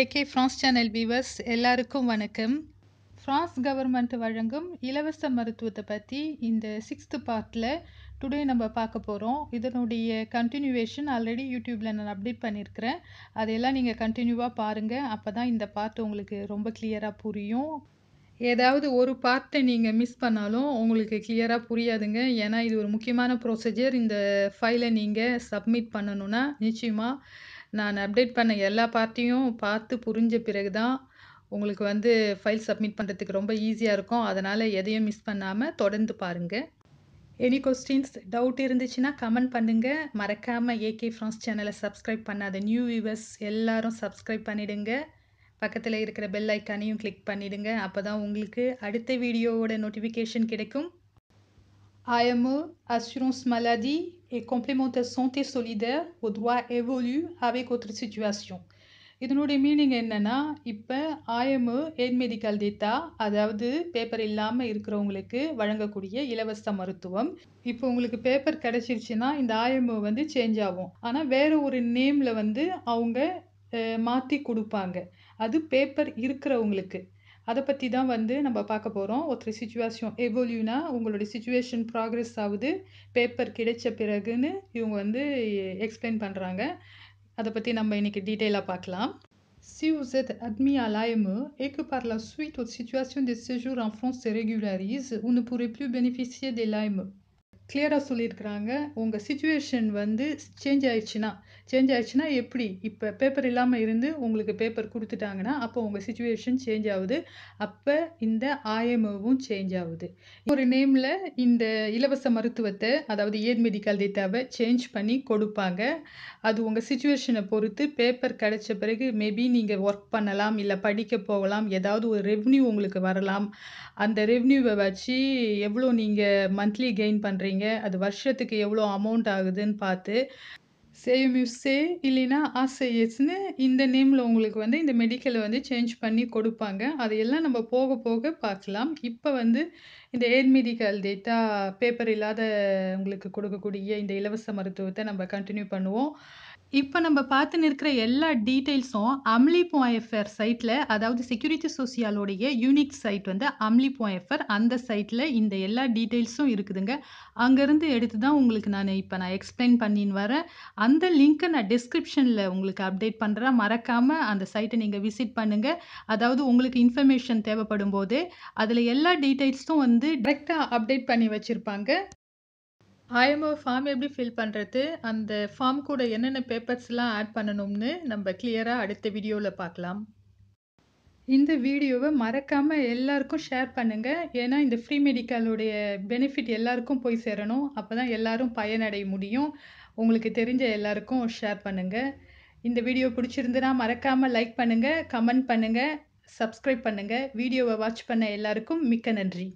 AK France channel viewers எல்லாருக்கும் வணக்கம் France government வழங்கும் இலவச மருத்துவத்தை பற்றி இந்த சிக்ஸ்த்து பார்ட்டில் டுடே நம்ம பார்க்க போகிறோம் இதனுடைய கண்டினியூவேஷன் ஆல்ரெடி யூடியூப்பில் நான் அப்டேட் பண்ணியிருக்கிறேன் அதையெல்லாம் நீங்கள் கண்டினியூவாக பாருங்கள் அப்போ தான் இந்த பார்ட் உங்களுக்கு ரொம்ப கிளியராக புரியும் ஏதாவது ஒரு பார்ட்டை நீங்கள் மிஸ் பண்ணாலும் உங்களுக்கு கிளியராக புரியாதுங்க ஏன்னா இது ஒரு முக்கியமான ப்ரொசீஜர் இந்த ஃபைலை நீங்கள் சப்மிட் பண்ணணுன்னா நிச்சயமாக நான் அப்டேட் பண்ண எல்லா பார்ட்டையும் பார்த்து புரிஞ்ச பிறகு தான் உங்களுக்கு வந்து ஃபைல் சப்மிட் பண்ணுறதுக்கு ரொம்ப ஈஸியாக இருக்கும் அதனால் எதையும் மிஸ் பண்ணாமல் தொடர்ந்து பாருங்கள் எனி கொஸ்டின்ஸ் டவுட் இருந்துச்சுன்னா கமெண்ட் பண்ணுங்கள் மறக்காமல் ஏகே ஃப்ரான்ஸ் சேனலை சப்ஸ்கிரைப் பண்ணாத நியூ வியூவர்ஸ் எல்லாரும் சப்ஸ்கிரைப் பண்ணிவிடுங்க பக்கத்தில் இருக்கிற பெல் ஐக்கானையும் கிளிக் பண்ணிவிடுங்க அப்போ தான் உங்களுக்கு அடுத்த வீடியோவோட நோட்டிஃபிகேஷன் கிடைக்கும் AME, assurance maladie et complémentaire santé solidaire au droit évolue avec autre situation இதனுடைய மீனிங் என்னென்னா இப்போ ஆயம் எய்ட் மெடிக்கல் டேட்டா அதாவது பேப்பர் இல்லாமல் இருக்கிறவங்களுக்கு வழங்கக்கூடிய இலவச மருத்துவம் இப்போ உங்களுக்கு பேப்பர் கிடச்சிருச்சுன்னா இந்த ஆயமு e வந்து சேஞ்ச் ஆகும் ஆனால் வேறு ஒரு நேமில் வந்து அவங்க மாற்றி கொடுப்பாங்க அது பேப்பர் இருக்கிறவங்களுக்கு அதை பற்றி தான் வந்து நம்ம பார்க்க போகிறோம் ஒருத்தர் சுச்சுவேஷன் எவொல்யூனா உங்களுடைய சுச்சுவேஷன் ப்ராக்ரெஸ் ஆகுது பேப்பர் கிடைச்ச பிறகுன்னு இவங்க வந்து எக்ஸ்பிளைன் பண்ணுறாங்க அதை பற்றி நம்ம இன்றைக்கி டீட்டெயிலாக பார்க்கலாம் Si vous êtes admis à l'AME et que par la suite votre situation de séjour en France se régularise, vous ne pourrez plus bénéficier de l'AME. கிளியராக சொல்லியிருக்கிறாங்க உங்கள் சுச்சுவேஷன் வந்து சேஞ்ச் ஆயிடுச்சுன்னா சேஞ்ச் ஆயிடுச்சுன்னா எப்படி இப்போ பேப்பர் இல்லாமல் இருந்து உங்களுக்கு பேப்பர் கொடுத்துட்டாங்கன்னா அப்போ உங்கள் சுச்சுவேஷன் சேஞ்ச் ஆகுது அப்போ இந்த ஆயமவும் சேஞ்ச் ஆகுது ஒரு நேமில் இந்த இலவச மருத்துவத்தை அதாவது ஏர் மெடிக்கல் டேட்டாவை சேஞ்ச் பண்ணி கொடுப்பாங்க அது உங்கள் சுச்சுவேஷனை பொறுத்து பேப்பர் கிடைச்ச பிறகு மேபி நீங்கள் ஒர்க் பண்ணலாம் இல்லை படிக்க போகலாம் ஏதாவது ஒரு ரெவ்னியூ உங்களுக்கு வரலாம் அந்த ரெவ்ன்யூவை வச்சு எவ்வளோ நீங்கள் மந்த்லி கெயின் பண்ணுறீங்க பண்ணுறீங்க அது வருஷத்துக்கு எவ்வளோ அமௌண்ட் ஆகுதுன்னு பார்த்து சேம் யூ சே இல்லைன்னா ஆசையஸ்னு இந்த நேமில் உங்களுக்கு வந்து இந்த மெடிக்கலை வந்து சேஞ்ச் பண்ணி கொடுப்பாங்க அதையெல்லாம் நம்ம போக போக பார்க்கலாம் இப்போ வந்து இந்த ஏர் மெடிக்கல் டேட்டா பேப்பர் இல்லாத உங்களுக்கு கொடுக்கக்கூடிய இந்த இலவச மருத்துவத்தை நம்ம கண்டினியூ பண்ணுவோம் இப்போ நம்ம பார்த்துன்னு இருக்கிற எல்லா டீட்டெயில்ஸும் அம்லி பாய்எஃப்ஆர் சைட்டில் அதாவது செக்யூரிட்டி சோசியாலோடைய யூனிக் சைட் வந்து அம்லி பாய்எஃப்ஆர் அந்த சைட்டில் இந்த எல்லா டீட்டெயில்ஸும் இருக்குதுங்க அங்கேருந்து எடுத்து தான் உங்களுக்கு நான் இப்போ நான் எக்ஸ்பிளைன் பண்ணின்னு வரேன் அந்த லிங்க்கை நான் டிஸ்கிரிப்ஷனில் உங்களுக்கு அப்டேட் பண்ணுறேன் மறக்காமல் அந்த சைட்டை நீங்கள் விசிட் பண்ணுங்கள் அதாவது உங்களுக்கு இன்ஃபர்மேஷன் தேவைப்படும் போது அதில் எல்லா டீட்டெயில்ஸும் வந்து டைரெக்டாக அப்டேட் பண்ணி வச்சுருப்பாங்க ஐஎம்ஓ ஃபார்ம் எப்படி ஃபில் பண்ணுறது அந்த ஃபார்ம் கூட என்னென்ன பேப்பர்ஸ்லாம் ஆட் பண்ணணும்னு நம்ம கிளியராக அடுத்த வீடியோவில் பார்க்கலாம் இந்த வீடியோவை மறக்காமல் எல்லாருக்கும் ஷேர் பண்ணுங்கள் ஏன்னா இந்த ஃப்ரீ மெடிக்கலுடைய பெனிஃபிட் எல்லாருக்கும் போய் சேரணும் அப்போ தான் எல்லோரும் பயனடைய முடியும் உங்களுக்கு தெரிஞ்ச எல்லாருக்கும் ஷேர் பண்ணுங்கள் இந்த வீடியோ பிடிச்சிருந்துனா மறக்காமல் லைக் பண்ணுங்கள் கமெண்ட் பண்ணுங்கள் சப்ஸ்கிரைப் பண்ணுங்கள் வீடியோவை வாட்ச் பண்ண எல்லாருக்கும் மிக்க நன்றி